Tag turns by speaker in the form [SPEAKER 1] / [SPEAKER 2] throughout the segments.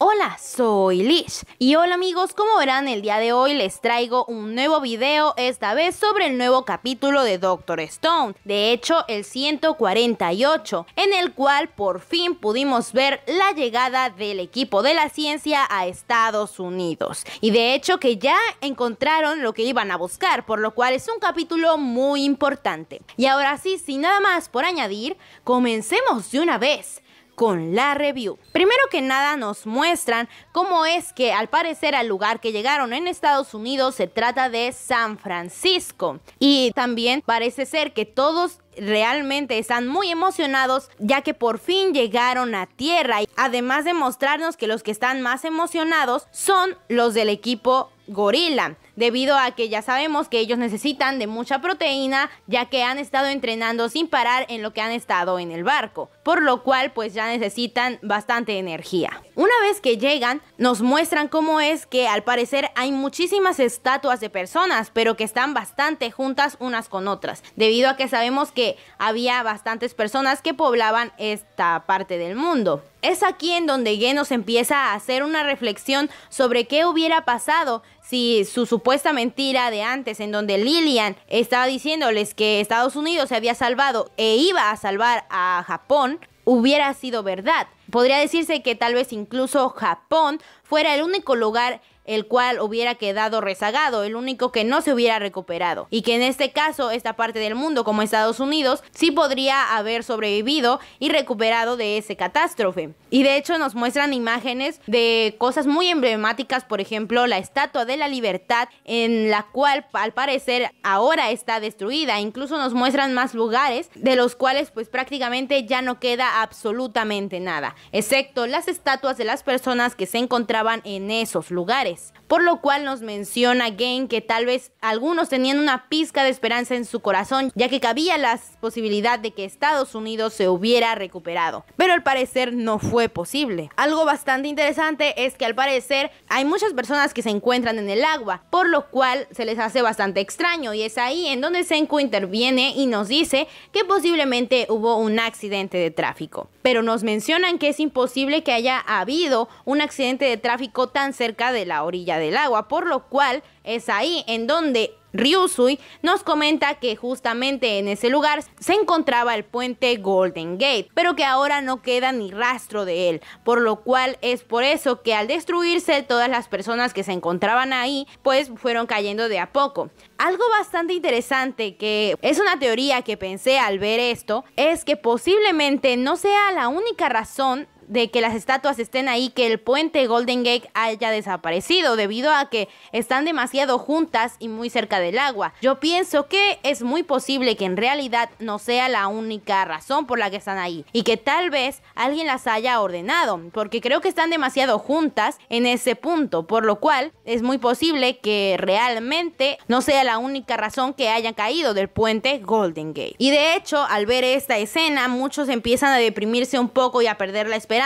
[SPEAKER 1] Hola, soy Lish y hola amigos, como verán el día de hoy les traigo un nuevo video, esta vez sobre el nuevo capítulo de Doctor Stone, de hecho el 148, en el cual por fin pudimos ver la llegada del equipo de la ciencia a Estados Unidos y de hecho que ya encontraron lo que iban a buscar, por lo cual es un capítulo muy importante. Y ahora sí, sin nada más por añadir, comencemos de una vez con la review. Primero que nada nos muestran cómo es que al parecer al lugar que llegaron en Estados Unidos se trata de San Francisco y también parece ser que todos realmente están muy emocionados ya que por fin llegaron a tierra. Además de mostrarnos que los que están más emocionados son los del equipo Gorilla debido a que ya sabemos que ellos necesitan de mucha proteína, ya que han estado entrenando sin parar en lo que han estado en el barco, por lo cual pues ya necesitan bastante energía. Una vez que llegan, nos muestran cómo es que al parecer hay muchísimas estatuas de personas, pero que están bastante juntas unas con otras, debido a que sabemos que había bastantes personas que poblaban esta parte del mundo. Es aquí en donde Genos empieza a hacer una reflexión sobre qué hubiera pasado si su supuesta mentira de antes, en donde Lillian estaba diciéndoles que Estados Unidos se había salvado e iba a salvar a Japón, hubiera sido verdad. Podría decirse que tal vez incluso Japón fuera el único lugar el cual hubiera quedado rezagado, el único que no se hubiera recuperado. Y que en este caso, esta parte del mundo, como Estados Unidos, sí podría haber sobrevivido y recuperado de esa catástrofe. Y de hecho nos muestran imágenes de cosas muy emblemáticas, por ejemplo, la Estatua de la Libertad, en la cual al parecer ahora está destruida. Incluso nos muestran más lugares de los cuales pues prácticamente ya no queda absolutamente nada, excepto las estatuas de las personas que se encontraban en esos lugares por lo cual nos menciona Gain que tal vez algunos tenían una pizca de esperanza en su corazón, ya que cabía la posibilidad de que Estados Unidos se hubiera recuperado, pero al parecer no fue posible. Algo bastante interesante es que al parecer hay muchas personas que se encuentran en el agua, por lo cual se les hace bastante extraño y es ahí en donde Senku interviene y nos dice que posiblemente hubo un accidente de tráfico, pero nos mencionan que es imposible que haya habido un accidente de tráfico tan cerca de la orilla del agua, por lo cual es ahí en donde Ryusui nos comenta que justamente en ese lugar se encontraba el puente Golden Gate, pero que ahora no queda ni rastro de él, por lo cual es por eso que al destruirse todas las personas que se encontraban ahí, pues fueron cayendo de a poco. Algo bastante interesante que es una teoría que pensé al ver esto, es que posiblemente no sea la única razón de que las estatuas estén ahí, que el puente Golden Gate haya desaparecido debido a que están demasiado juntas y muy cerca del agua. Yo pienso que es muy posible que en realidad no sea la única razón por la que están ahí y que tal vez alguien las haya ordenado, porque creo que están demasiado juntas en ese punto, por lo cual es muy posible que realmente no sea la única razón que hayan caído del puente Golden Gate. Y de hecho, al ver esta escena, muchos empiezan a deprimirse un poco y a perder la esperanza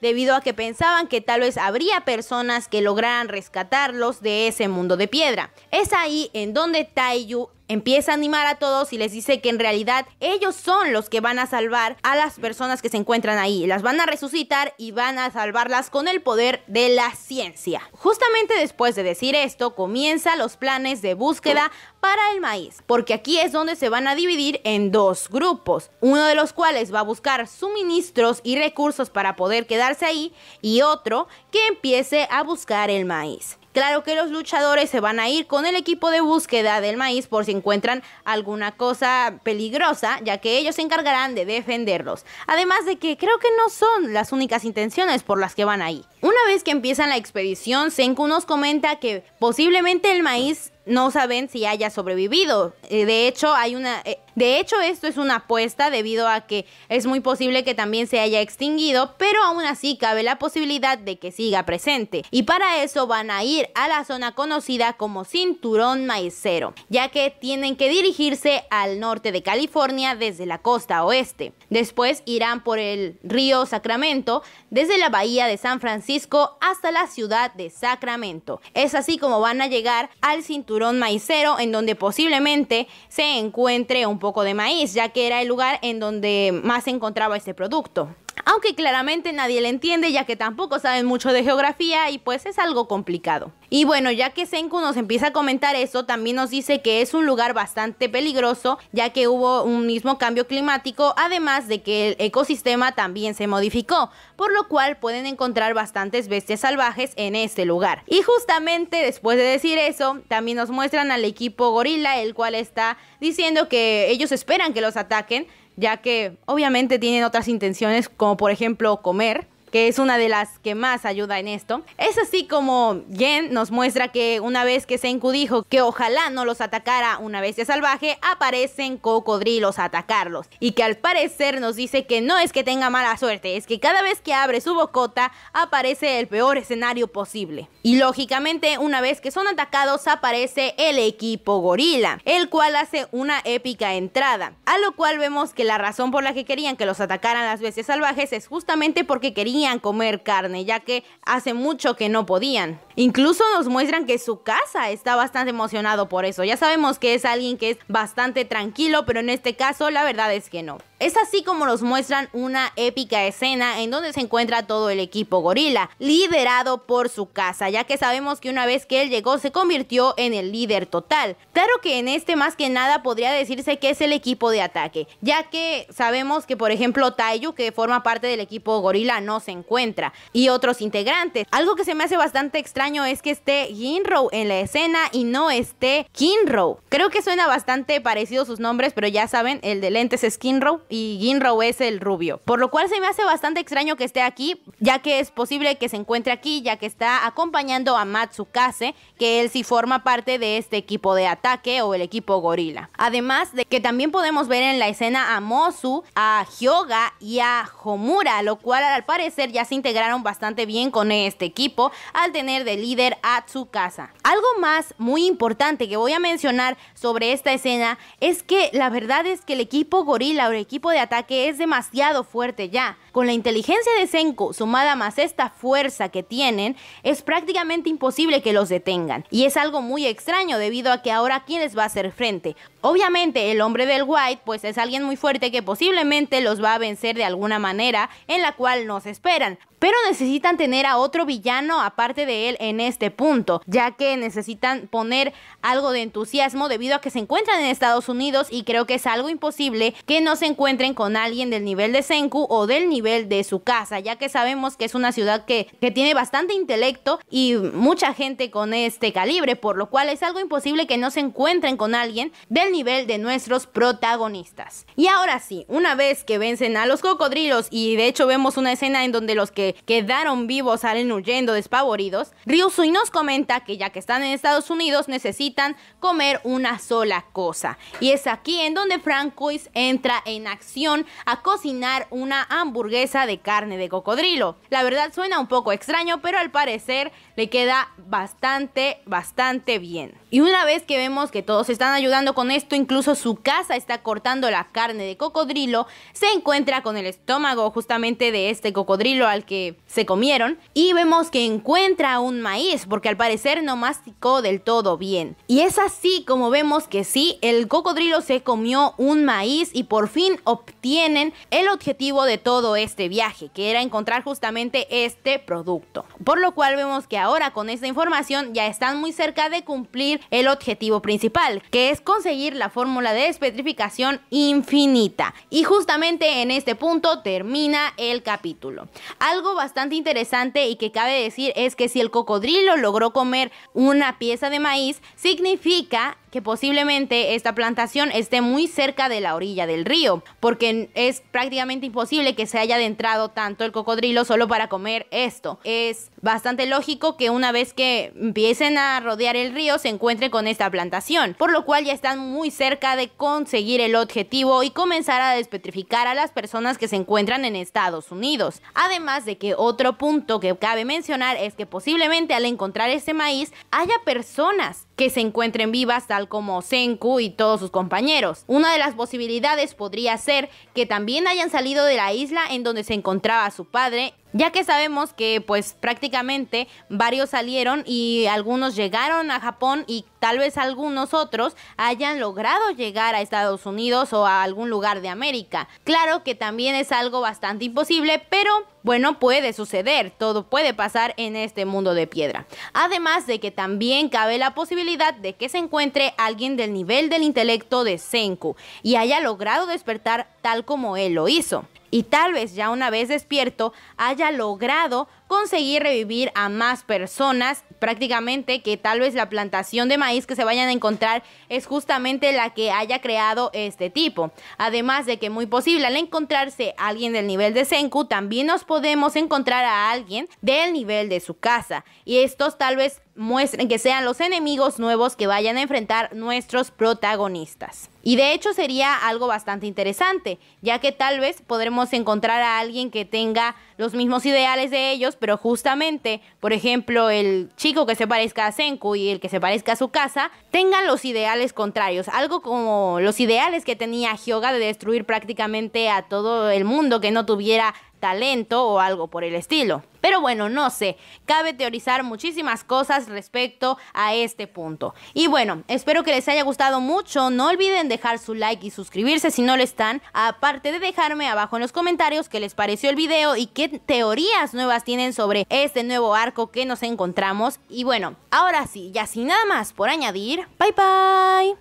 [SPEAKER 1] debido a que pensaban que tal vez habría personas que lograran rescatarlos de ese mundo de piedra. Es ahí en donde Taiyu empieza a animar a todos y les dice que en realidad ellos son los que van a salvar a las personas que se encuentran ahí. Las van a resucitar y van a salvarlas con el poder de la ciencia. Justamente después de decir esto, comienzan los planes de búsqueda para el maíz, porque aquí es donde se van a dividir en dos grupos, uno de los cuales va a buscar suministros y recursos para poder quedarse ahí y otro que empiece a buscar el maíz. Claro que los luchadores se van a ir con el equipo de búsqueda del maíz por si encuentran alguna cosa peligrosa, ya que ellos se encargarán de defenderlos. Además de que creo que no son las únicas intenciones por las que van ahí. Una vez que empiezan la expedición, Senku nos comenta que posiblemente el maíz no saben si haya sobrevivido. Eh, de hecho, hay una eh, de hecho esto es una apuesta debido a que es muy posible que también se haya extinguido, pero aún así cabe la posibilidad de que siga presente. Y para eso van a ir a la zona conocida como Cinturón Maicero, ya que tienen que dirigirse al norte de California desde la costa oeste. Después irán por el río Sacramento desde la bahía de San Francisco hasta la ciudad de Sacramento. Es así como van a llegar al cinturón cinturón maicero en donde posiblemente se encuentre un poco de maíz, ya que era el lugar en donde más se encontraba este producto aunque claramente nadie le entiende ya que tampoco saben mucho de geografía y pues es algo complicado. Y bueno, ya que Senku nos empieza a comentar eso, también nos dice que es un lugar bastante peligroso ya que hubo un mismo cambio climático, además de que el ecosistema también se modificó, por lo cual pueden encontrar bastantes bestias salvajes en este lugar. Y justamente después de decir eso, también nos muestran al equipo gorila, el cual está diciendo que ellos esperan que los ataquen, ya que obviamente tienen otras intenciones como por ejemplo comer, que es una de las que más ayuda en esto. Es así como Jen nos muestra que una vez que Senku dijo que ojalá no los atacara una bestia salvaje, aparecen cocodrilos a atacarlos. Y que al parecer nos dice que no es que tenga mala suerte, es que cada vez que abre su bocota aparece el peor escenario posible. Y lógicamente una vez que son atacados aparece el equipo gorila, el cual hace una épica entrada. A lo cual vemos que la razón por la que querían que los atacaran las bestias salvajes es justamente porque querían comer carne, ya que hace mucho que no podían. Incluso nos muestran que su casa está bastante emocionado por eso. Ya sabemos que es alguien que es bastante tranquilo, pero en este caso la verdad es que no. Es así como nos muestran una épica escena en donde se encuentra todo el equipo gorila, liderado por su casa, ya que sabemos que una vez que él llegó se convirtió en el líder total. Claro que en este más que nada podría decirse que es el equipo de ataque, ya que sabemos que por ejemplo Taiyu, que forma parte del equipo gorila, no se encuentra, y otros integrantes. Algo que se me hace bastante extraño es que esté Ginro en la escena y no esté Kinro. Creo que suena bastante parecido sus nombres, pero ya saben, el de lentes es Kinro y Ginro es el rubio. Por lo cual se me hace bastante extraño que esté aquí, ya que es posible que se encuentre aquí, ya que está acompañando a Matsukase, que él sí forma parte de este equipo de ataque o el equipo gorila. Además de que también podemos ver en la escena a Mosu, a Hyoga y a Homura, lo cual al parecer ya se integraron bastante bien con este equipo al tener de líder a Tsukasa. Algo más muy importante que voy a mencionar sobre esta escena es que la verdad es que el equipo gorila o equipo de ataque es demasiado fuerte ya. Con la inteligencia de Senko sumada más esta fuerza que tienen, es prácticamente imposible que los detengan. Y es algo muy extraño debido a que ahora quién les va a hacer frente. Obviamente el hombre del White pues es alguien muy fuerte que posiblemente los va a vencer de alguna manera en la cual no se esperan pero necesitan tener a otro villano aparte de él en este punto, ya que necesitan poner algo de entusiasmo debido a que se encuentran en Estados Unidos y creo que es algo imposible que no se encuentren con alguien del nivel de Senku o del nivel de su casa, ya que sabemos que es una ciudad que, que tiene bastante intelecto y mucha gente con este calibre, por lo cual es algo imposible que no se encuentren con alguien del nivel de nuestros protagonistas. Y ahora sí, una vez que vencen a los cocodrilos y de hecho vemos una escena en donde los que quedaron vivos salen huyendo despavoridos, Ryusui nos comenta que ya que están en Estados Unidos necesitan comer una sola cosa. Y es aquí en donde Francois entra en acción a cocinar una hamburguesa de carne de cocodrilo. La verdad suena un poco extraño, pero al parecer le queda bastante, bastante bien. Y una vez que vemos que todos están ayudando con esto, incluso su casa está cortando la carne de cocodrilo, se encuentra con el estómago justamente de este cocodrilo al que se comieron y vemos que encuentra un maíz porque al parecer no masticó del todo bien. Y es así como vemos que sí, el cocodrilo se comió un maíz y por fin obtienen el objetivo de todo este viaje, que era encontrar justamente este producto. Por lo cual vemos que ahora con esta información información ya están muy cerca de cumplir el objetivo principal, que es conseguir la fórmula de espetrificación infinita. Y justamente en este punto termina el capítulo. Algo bastante interesante y que cabe decir es que si el cocodrilo logró comer una pieza de maíz, significa que posiblemente esta plantación esté muy cerca de la orilla del río, porque es prácticamente imposible que se haya adentrado tanto el cocodrilo solo para comer esto. Es bastante lógico que una vez que empiecen a rodear el río se encuentren con esta plantación, por lo cual ya están muy cerca de conseguir el objetivo y comenzar a despetrificar a las personas que se encuentran en Estados Unidos. Además de que otro punto que cabe mencionar es que posiblemente al encontrar este maíz haya personas que se encuentren vivas tal como Senku y todos sus compañeros. Una de las posibilidades podría ser que también hayan salido de la isla en donde se encontraba su padre ya que sabemos que pues prácticamente varios salieron y algunos llegaron a Japón y tal vez algunos otros hayan logrado llegar a Estados Unidos o a algún lugar de América. Claro que también es algo bastante imposible, pero bueno, puede suceder, todo puede pasar en este mundo de piedra. Además de que también cabe la posibilidad de que se encuentre alguien del nivel del intelecto de Senku y haya logrado despertar tal como él lo hizo y tal vez ya una vez despierto haya logrado conseguir revivir a más personas. Prácticamente que tal vez la plantación de maíz que se vayan a encontrar es justamente la que haya creado este tipo. Además de que muy posible al encontrarse alguien del nivel de Senku, también nos podemos encontrar a alguien del nivel de su casa. Y estos tal vez muestren que sean los enemigos nuevos que vayan a enfrentar nuestros protagonistas. Y de hecho sería algo bastante interesante, ya que tal vez podremos encontrar a alguien que tenga los mismos ideales de ellos pero justamente, por ejemplo, el chico que se parezca a Senku y el que se parezca a su casa, tengan los ideales contrarios, algo como los ideales que tenía Hyoga de destruir prácticamente a todo el mundo que no tuviera talento o algo por el estilo. Pero bueno, no sé, cabe teorizar muchísimas cosas respecto a este punto. Y bueno, espero que les haya gustado mucho, no olviden dejar su like y suscribirse si no lo están, aparte de dejarme abajo en los comentarios qué les pareció el video y qué teorías nuevas tienen sobre este nuevo arco que nos encontramos. Y bueno, ahora sí, ya sin nada más por añadir, bye bye.